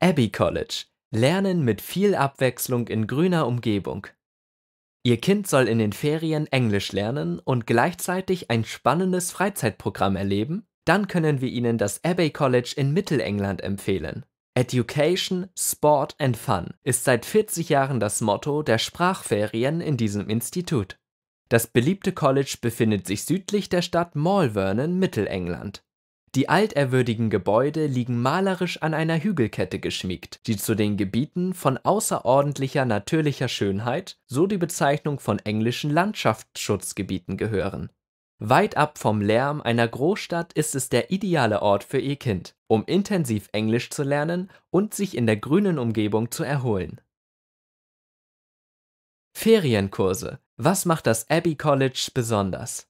Abbey College. Lernen mit viel Abwechslung in grüner Umgebung. Ihr Kind soll in den Ferien Englisch lernen und gleichzeitig ein spannendes Freizeitprogramm erleben? Dann können wir Ihnen das Abbey College in Mittelengland empfehlen. Education, Sport and Fun ist seit 40 Jahren das Motto der Sprachferien in diesem Institut. Das beliebte College befindet sich südlich der Stadt Malvern in Mittelengland. Die alterwürdigen Gebäude liegen malerisch an einer Hügelkette geschmiegt, die zu den Gebieten von außerordentlicher natürlicher Schönheit, so die Bezeichnung von englischen Landschaftsschutzgebieten gehören. Weit ab vom Lärm einer Großstadt ist es der ideale Ort für ihr Kind, um intensiv Englisch zu lernen und sich in der grünen Umgebung zu erholen. Ferienkurse. Was macht das Abbey College besonders?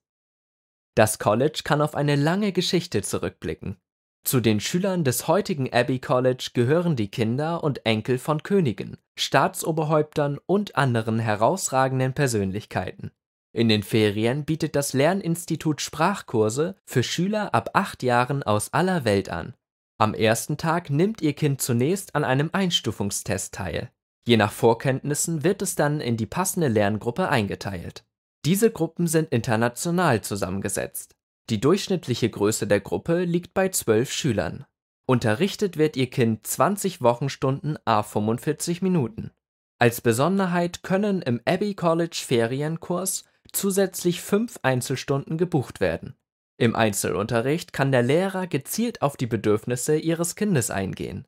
Das College kann auf eine lange Geschichte zurückblicken. Zu den Schülern des heutigen Abbey College gehören die Kinder und Enkel von Königen, Staatsoberhäuptern und anderen herausragenden Persönlichkeiten. In den Ferien bietet das Lerninstitut Sprachkurse für Schüler ab acht Jahren aus aller Welt an. Am ersten Tag nimmt ihr Kind zunächst an einem Einstufungstest teil. Je nach Vorkenntnissen wird es dann in die passende Lerngruppe eingeteilt. Diese Gruppen sind international zusammengesetzt. Die durchschnittliche Größe der Gruppe liegt bei 12 Schülern. Unterrichtet wird ihr Kind 20 Wochenstunden a 45 Minuten. Als Besonderheit können im Abbey College Ferienkurs zusätzlich 5 Einzelstunden gebucht werden. Im Einzelunterricht kann der Lehrer gezielt auf die Bedürfnisse ihres Kindes eingehen.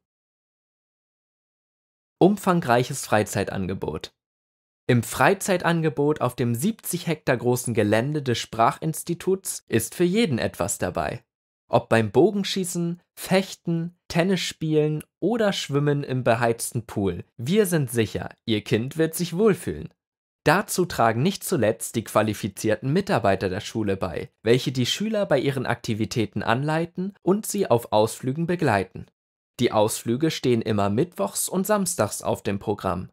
Umfangreiches Freizeitangebot im Freizeitangebot auf dem 70 Hektar großen Gelände des Sprachinstituts ist für jeden etwas dabei. Ob beim Bogenschießen, Fechten, Tennisspielen oder Schwimmen im beheizten Pool, wir sind sicher, Ihr Kind wird sich wohlfühlen. Dazu tragen nicht zuletzt die qualifizierten Mitarbeiter der Schule bei, welche die Schüler bei ihren Aktivitäten anleiten und sie auf Ausflügen begleiten. Die Ausflüge stehen immer mittwochs und samstags auf dem Programm.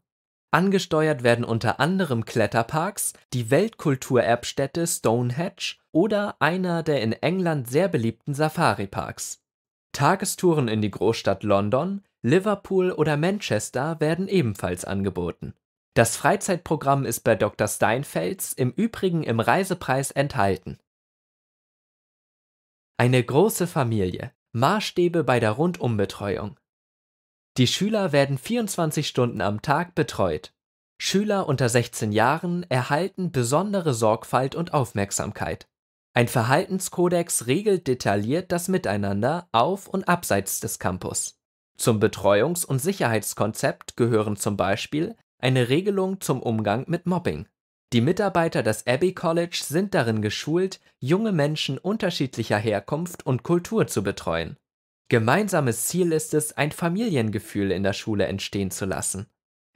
Angesteuert werden unter anderem Kletterparks, die Weltkulturerbstätte Stonehenge oder einer der in England sehr beliebten Safariparks. Tagestouren in die Großstadt London, Liverpool oder Manchester werden ebenfalls angeboten. Das Freizeitprogramm ist bei Dr. Steinfels im Übrigen im Reisepreis enthalten. Eine große Familie. Maßstäbe bei der Rundumbetreuung die Schüler werden 24 Stunden am Tag betreut. Schüler unter 16 Jahren erhalten besondere Sorgfalt und Aufmerksamkeit. Ein Verhaltenskodex regelt detailliert das Miteinander auf und abseits des Campus. Zum Betreuungs- und Sicherheitskonzept gehören zum Beispiel eine Regelung zum Umgang mit Mobbing. Die Mitarbeiter des Abbey College sind darin geschult, junge Menschen unterschiedlicher Herkunft und Kultur zu betreuen. Gemeinsames Ziel ist es, ein Familiengefühl in der Schule entstehen zu lassen.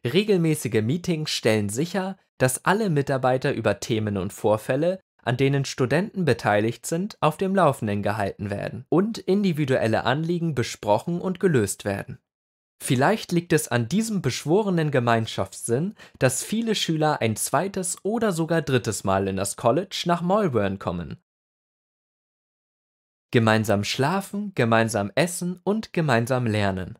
Regelmäßige Meetings stellen sicher, dass alle Mitarbeiter über Themen und Vorfälle, an denen Studenten beteiligt sind, auf dem Laufenden gehalten werden und individuelle Anliegen besprochen und gelöst werden. Vielleicht liegt es an diesem beschworenen Gemeinschaftssinn, dass viele Schüler ein zweites oder sogar drittes Mal in das College nach Malvern kommen gemeinsam schlafen, gemeinsam essen und gemeinsam lernen.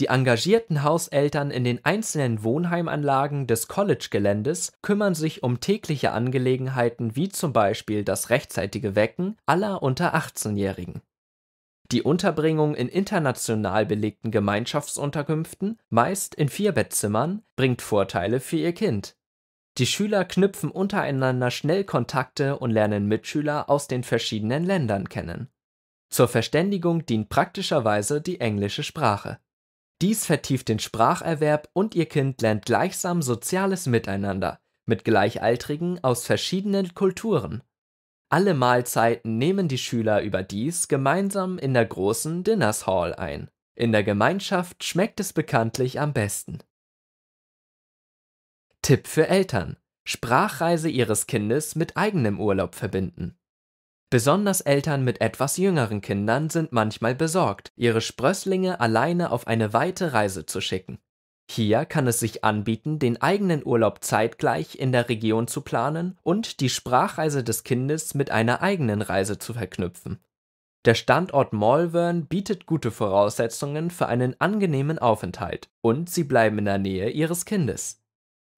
Die engagierten Hauseltern in den einzelnen Wohnheimanlagen des College-Geländes kümmern sich um tägliche Angelegenheiten wie zum Beispiel das rechtzeitige Wecken aller unter 18-Jährigen. Die Unterbringung in international belegten Gemeinschaftsunterkünften, meist in Vierbettzimmern, bringt Vorteile für ihr Kind, die Schüler knüpfen untereinander schnell Kontakte und lernen Mitschüler aus den verschiedenen Ländern kennen. Zur Verständigung dient praktischerweise die englische Sprache. Dies vertieft den Spracherwerb und ihr Kind lernt gleichsam soziales Miteinander mit Gleichaltrigen aus verschiedenen Kulturen. Alle Mahlzeiten nehmen die Schüler überdies gemeinsam in der großen Dinners Hall ein. In der Gemeinschaft schmeckt es bekanntlich am besten. Tipp für Eltern. Sprachreise Ihres Kindes mit eigenem Urlaub verbinden. Besonders Eltern mit etwas jüngeren Kindern sind manchmal besorgt, ihre Sprösslinge alleine auf eine weite Reise zu schicken. Hier kann es sich anbieten, den eigenen Urlaub zeitgleich in der Region zu planen und die Sprachreise des Kindes mit einer eigenen Reise zu verknüpfen. Der Standort Malvern bietet gute Voraussetzungen für einen angenehmen Aufenthalt und sie bleiben in der Nähe ihres Kindes.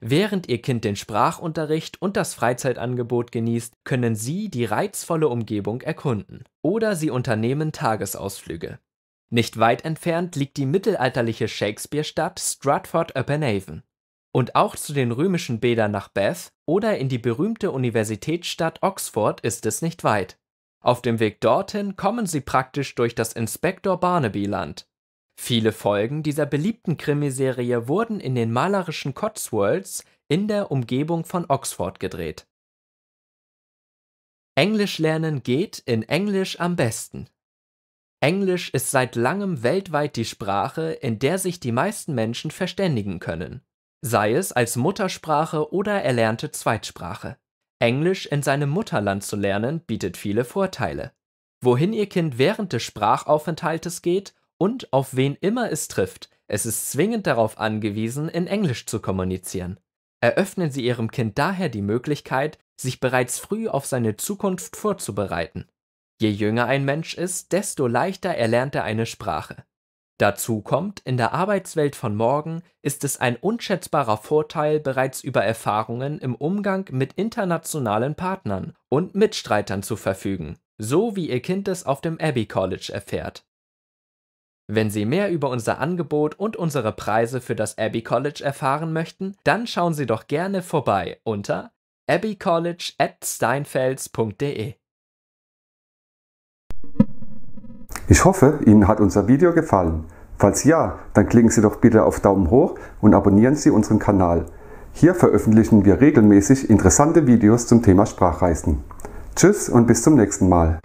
Während ihr Kind den Sprachunterricht und das Freizeitangebot genießt, können sie die reizvolle Umgebung erkunden. Oder sie unternehmen Tagesausflüge. Nicht weit entfernt liegt die mittelalterliche Shakespeare-Stadt Stratford-upon-Avon. Und auch zu den römischen Bädern nach Bath oder in die berühmte Universitätsstadt Oxford ist es nicht weit. Auf dem Weg dorthin kommen sie praktisch durch das Inspektor Barnaby Land, Viele Folgen dieser beliebten Krimiserie wurden in den malerischen Cotswolds in der Umgebung von Oxford gedreht. Englisch lernen geht in Englisch am besten. Englisch ist seit langem weltweit die Sprache, in der sich die meisten Menschen verständigen können, sei es als Muttersprache oder erlernte Zweitsprache. Englisch in seinem Mutterland zu lernen bietet viele Vorteile. Wohin Ihr Kind während des Sprachaufenthaltes geht und auf wen immer es trifft, es ist zwingend darauf angewiesen, in Englisch zu kommunizieren. Eröffnen Sie Ihrem Kind daher die Möglichkeit, sich bereits früh auf seine Zukunft vorzubereiten. Je jünger ein Mensch ist, desto leichter erlernt er eine Sprache. Dazu kommt, in der Arbeitswelt von morgen ist es ein unschätzbarer Vorteil, bereits über Erfahrungen im Umgang mit internationalen Partnern und Mitstreitern zu verfügen, so wie Ihr Kind es auf dem Abbey College erfährt. Wenn Sie mehr über unser Angebot und unsere Preise für das Abbey College erfahren möchten, dann schauen Sie doch gerne vorbei unter abbeycollege at steinfels.de. Ich hoffe, Ihnen hat unser Video gefallen. Falls ja, dann klicken Sie doch bitte auf Daumen hoch und abonnieren Sie unseren Kanal. Hier veröffentlichen wir regelmäßig interessante Videos zum Thema Sprachreisen. Tschüss und bis zum nächsten Mal.